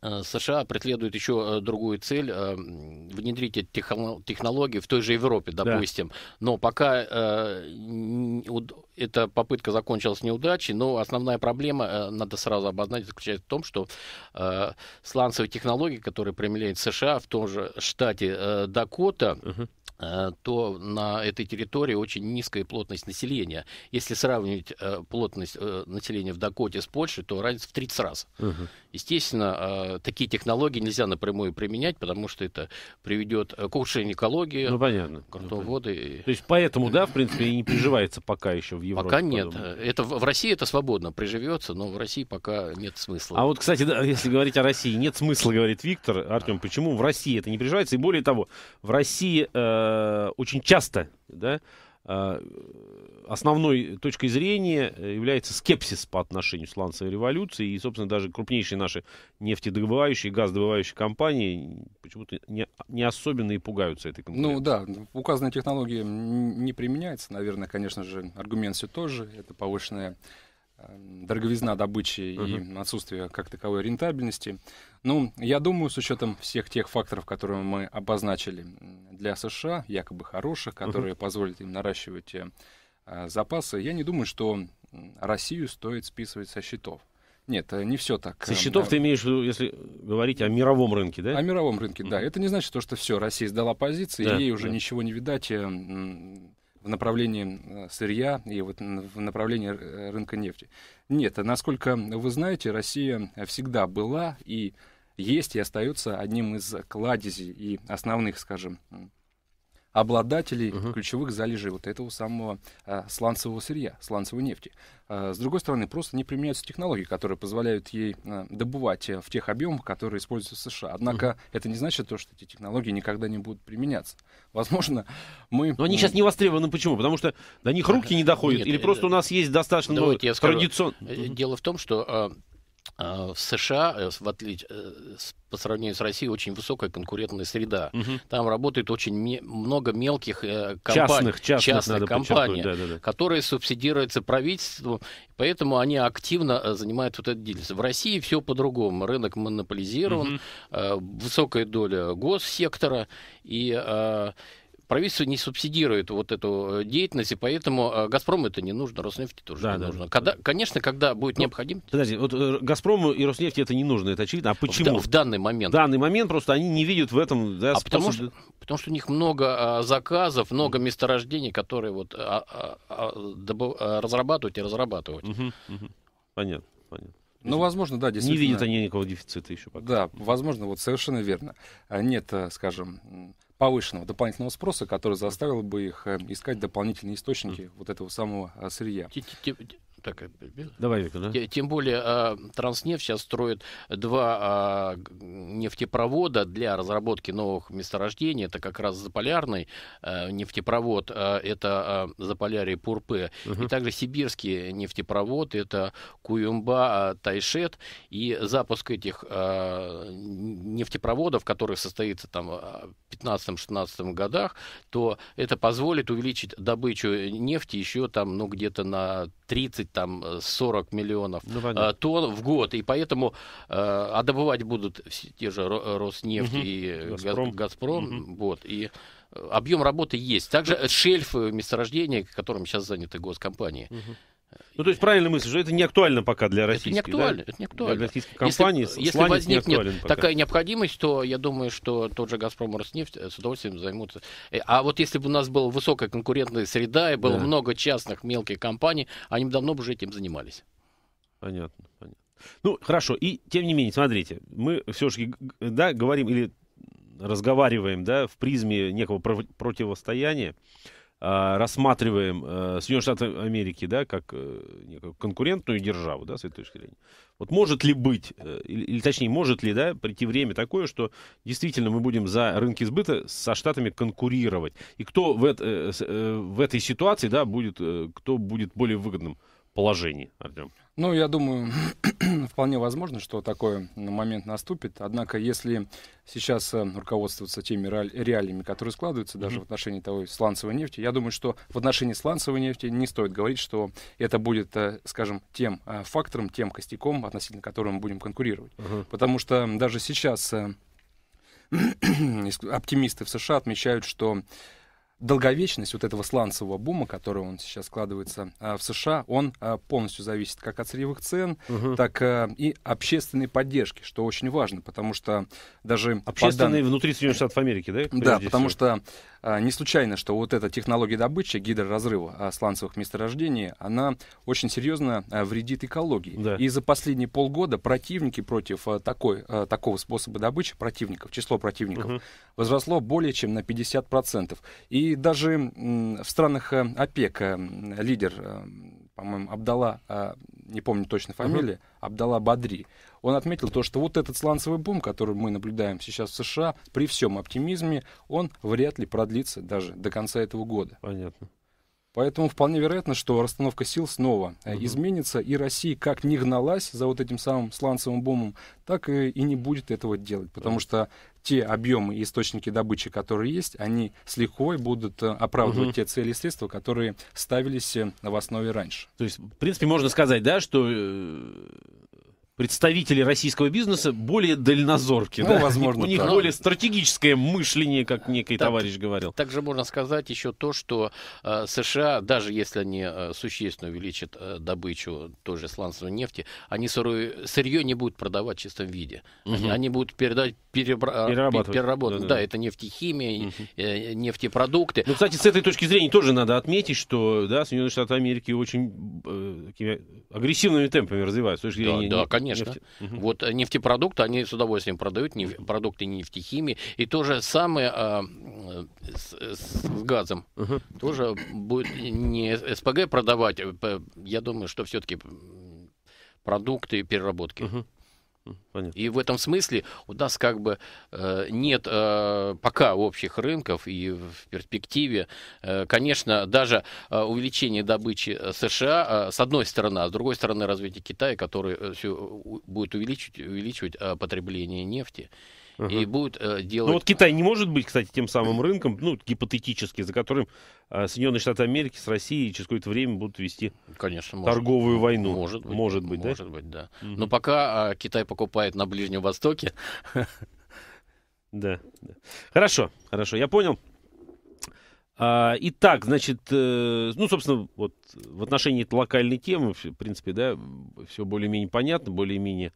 Э, США преследует еще э, другую цель эм, внедрить эти технологии в той же Европе, допустим. Да. Но пока э, эта попытка закончилась неудачей, но основная проблема, э, надо сразу обозначить, заключается в том, что э, сланцевые технологии, которые применяют США в том же штате э, Дакота, uh-huh то на этой территории очень низкая плотность населения. Если сравнивать э, плотность населения в Дакоте с Польшей, то разница в 30 раз. Угу. Естественно, такие технологии нельзя напрямую применять, потому что это приведет к ухудшению экологии, ну, понятно. Ну, понятно. То есть поэтому, да, в принципе, и не приживается пока еще в Европе? Пока нет. Это, в России это свободно приживется, но в России пока нет смысла. А вот, кстати, да, если говорить о России, нет смысла, говорит Виктор. Артем, почему в России это не приживается? И более того, в России э, очень часто, да, а, основной точкой зрения является скепсис по отношению к сланцевой революции. И, собственно, даже крупнейшие наши нефтедобывающие, газодобывающие компании почему-то не, не особенно и пугаются этой конкуренции. Ну да, указанная технология не применяется. Наверное, конечно же, аргумент все тоже. Это повышенная эм, дороговизна добычи uh-huh. и отсутствие как таковой рентабельности. Ну, я думаю, с учетом всех тех факторов, которые мы обозначили для США, якобы хороших, которые угу. позволят им наращивать э, а, запасы, я не думаю, что Россию стоит списывать со счетов. Нет, э, не все так. Со э, счетов ты имеешь в виду, если говорить о мировом рынке, да? О мировом рынке, да. Это не значит то, что все, Россия сдала позиции, да, ей уже да. ничего не видать э, в направлении сырья и вот в направлении рынка нефти. Нет, насколько вы знаете, Россия всегда была и есть и остается одним из кладезей и основных, скажем, обладателей угу. ключевых залежей вот этого самого а, сланцевого сырья, сланцевой нефти. А, с другой стороны, просто не применяются технологии, которые позволяют ей а, добывать э, в тех объемах, которые используются в США. Однако угу. это не значит то, что эти технологии никогда не будут применяться. Возможно, (laughs) мы... Но они сейчас не востребованы. Почему? Потому что до них руки не доходят? Нет, или э, просто у нас есть достаточно давайте много ну, традицион... Скажу. Э, дело в том, что а, а, в США, э, в отличие, э, по сравнению с Россией, очень высокая конкурентная среда. Угу. Там работает очень много мелких э, компаний, частных, частных, частных компаний, да, да, да. которые субсидируются правительством, поэтому они активно занимают вот этот деятельность. В России все по-другому. Рынок монополизирован, угу. высокая доля госсектора, и а, правительство не субсидирует вот эту э, деятельность, и поэтому э, «Газпрому» это не нужно, «Роснефти» тоже да, не да. нужно. Когда, конечно, когда будет ну, необходимость. Подожди, вот э, «Газпрому» и «Роснефти» это не нужно, это очевидно. А почему? В, в данный момент. В данный момент просто они не видят в этом... Да, а способ... потому, что, потому что у них много а, заказов, много месторождений, которые вот а, а, а добыв... А, разрабатывать и разрабатывать. Угу, угу. Понятно, понятно. Ну, возможно, да, действительно. Не видят они никакого дефицита еще пока. Да, возможно, вот совершенно верно. А нет, скажем, повышенного дополнительного спроса, который заставил бы их э, искать дополнительные источники вот этого самого э, сырья так, Давай, Вика, да? Тем более, а, Транснефть сейчас строит два а, нефтепровода для разработки новых месторождений. Это как раз заполярный э, нефтепровод, а, это Заполярье Пурпе, угу. и также сибирский нефтепровод, это Куюмба Тайшет. И запуск этих нефтепроводов, который состоится там в 15-16 годах, то это позволит увеличить добычу нефти еще там, ну, где-то на 30 там 40 э, миллионов ну, э, тонн в год, и поэтому э, а добывать будут те же Роснефть угу. и Газпром, Газпром угу. вот, и объем работы есть. Также шельф месторождения, которым сейчас заняты госкомпании. Угу. Ну, то есть, правильная мысль, что это не актуально пока для российской Это не актуально. Да? Это не актуально. Для российской компании если, если возникнет не такая необходимость, то я думаю, что тот же «Газпром» и «Роснефть» с удовольствием займутся. Э, а вот если бы у нас была высокая конкурентная среда и было да. много частных мелких компаний, они бы давно уже этим занимались. Понятно, понятно. Ну, хорошо. И, тем не менее, смотрите, мы все-таки, да, говорим или разговариваем, да, в призме некого противостояния. А, рассматриваем а, Соединенные Штаты Америки да, как э, некую конкурентную державу, да, с этой точки зрения, вот может ли быть, э, или, или точнее, может ли да, прийти время такое, что действительно мы будем за рынки сбыта со Штатами конкурировать? И кто в, это, э, в этой ситуации да, будет, кто будет более выгодным? положении, Артем? Ну, я думаю, (clears throat) вполне возможно, что такой момент наступит. Однако, если сейчас э, руководствоваться теми реалиями, которые складываются mm-hmm. даже в отношении того сланцевой нефти, я думаю, что в отношении сланцевой нефти не стоит говорить, что это будет, э, скажем, тем э, фактором, тем костяком, относительно которого мы будем конкурировать. Uh-huh. Потому что даже сейчас (clears throat) оптимисты в США отмечают, что долговечность вот этого сланцевого бума, который он сейчас складывается а, в США, он а, полностью зависит как от сырьевых цен, угу. так а, и общественной поддержки, что очень важно, потому что даже... Общественные данным... внутри Соединенных Штатов Америки, да? Да, потому всего? что а, не случайно, что вот эта технология добычи, гидроразрыва сланцевых месторождений, она очень серьезно а, вредит экологии. Да. И за последние полгода противники против а, такой, такого способа добычи, противников, число противников, угу. возросло более чем на 50%. И даже в странах ОПЕК лидер по-моему, Абдала, а, не помню точно фамилии, uh-huh. Абдала Бадри, он отметил то, что вот этот сланцевый бум, который мы наблюдаем сейчас в США, при всем оптимизме, он вряд ли продлится даже до конца этого года. Понятно. Поэтому вполне вероятно, что расстановка сил снова угу. изменится, и Россия как не гналась за вот этим самым сланцевым бомбом, так и, и не будет этого делать, потому что те объемы и источники добычи, которые есть, они с лихвой будут э, оправдывать угу. те цели и средства, которые ставились э, в основе раньше. То есть, в принципе, можно сказать, да, что представители российского бизнеса более дальнозорки. Ну, да? возможно, У них так. более стратегическое мышление, как некий так, товарищ говорил. Также можно сказать еще то, что э, США, даже если они э, существенно увеличат э, добычу той же сланцевой нефти, они сырое, сырье не будут продавать в чистом виде. Угу. Они, будут передать, перебра... перерабатывать. переработать. Да, да. да, это нефтехимия, угу. э, нефтепродукты. Ну, кстати, с этой точки зрения тоже надо отметить, что да, Соединенные Штаты Америки очень э, агрессивными темпами развиваются. Да, да, конечно Конечно. Нефти. Вот э, нефтепродукты, они с удовольствием продают, неф... продукты нефтехимии. И то же самое а, э, э, с, с газом. Угу. Тоже будет не СПГ продавать. Я думаю, что все-таки продукты переработки. Угу. Понятно. И в этом смысле у нас как бы э, нет э, пока общих рынков и в перспективе, э, конечно, даже увеличение добычи США с одной стороны, а с другой стороны развитие Китая, который все будет увеличивать, увеличивать потребление нефти uh-huh. и будет э, ну, делать... Ну вот Китай не может быть, кстати, тем самым рынком, ну, гипотетически, за которым э, Соединенные Штаты Америки с Россией через какое-то время будут вести Конечно, может, торговую войну. Может быть. Может быть, да? Может быть, да. Uh-huh. Но пока э, Китай покупает на Ближнем Востоке... Да, Хорошо, хорошо, я понял. А, итак, значит, э, ну, собственно, вот в отношении этой локальной темы, в принципе, да, все более-менее понятно, более-менее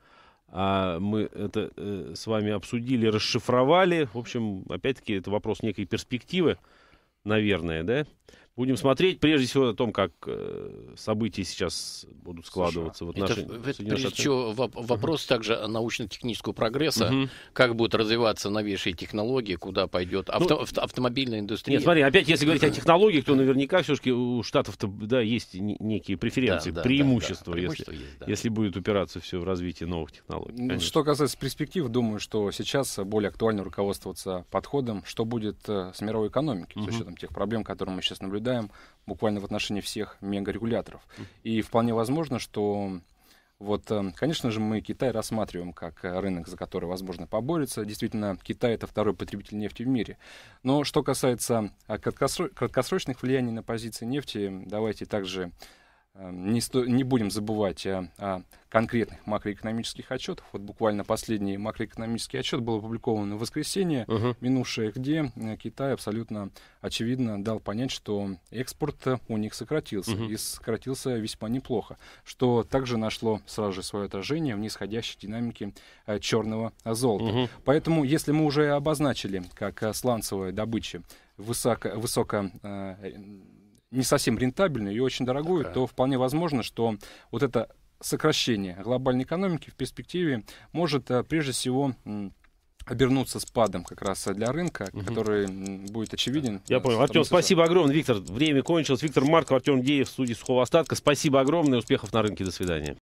а мы это э, с вами обсудили, расшифровали. В общем, опять-таки, это вопрос некой перспективы, наверное, да? Будем смотреть, прежде всего, о том, как э, события сейчас будут складываться США. в отношении... Это, прежде всего вопрос uh также научно-технического прогресса, uh как будут развиваться новейшие технологии, куда пойдет ну, авто, ну, автомобильная индустрия. Нет, смотри, опять, если говорить о технологиях, то наверняка все-таки у штатов да, есть некие преференции, да, да, преимущества, да, да. Преимущество если, есть, да. если будет упираться все в развитие новых технологий. Ну, конечно. Что касается перспектив, думаю, что сейчас более актуально руководствоваться подходом, что будет э, с мировой экономикой, uh-huh. с учетом тех проблем, которые мы сейчас наблюдаем наблюдаем буквально в отношении всех мегарегуляторов. И вполне возможно, что вот, э, конечно же, мы Китай рассматриваем как э, рынок, за который возможно поборется. Действительно, Китай — это второй потребитель нефти в мире. Но что касается э, краткосрочных влияний на позиции нефти, давайте также Эм, не, сто... не будем забывать о, э, о конкретных макроэкономических отчетах. Вот буквально последний макроэкономический отчет был опубликован в воскресенье, uh-huh. минувшее, где э, Китай абсолютно очевидно дал понять, что экспорт э, у них сократился, uh-huh. и сократился весьма неплохо, что также нашло сразу же свое отражение в нисходящей динамике а, черного золота. Uh-huh. Поэтому, если мы уже обозначили как а, сланцевая добыча высоко, высоко а, не совсем рентабельную и очень дорогую, okay. то вполне возможно, что вот это сокращение глобальной экономики в перспективе может э, прежде всего обернуться спадом как раз э, для рынка, угу. который будет очевиден. Я э, понял. Артем, спасибо огромное. Виктор, время кончилось. Виктор Марков, Артем Деев, студии Сухого Остатка. Спасибо огромное. Успехов на рынке. До свидания.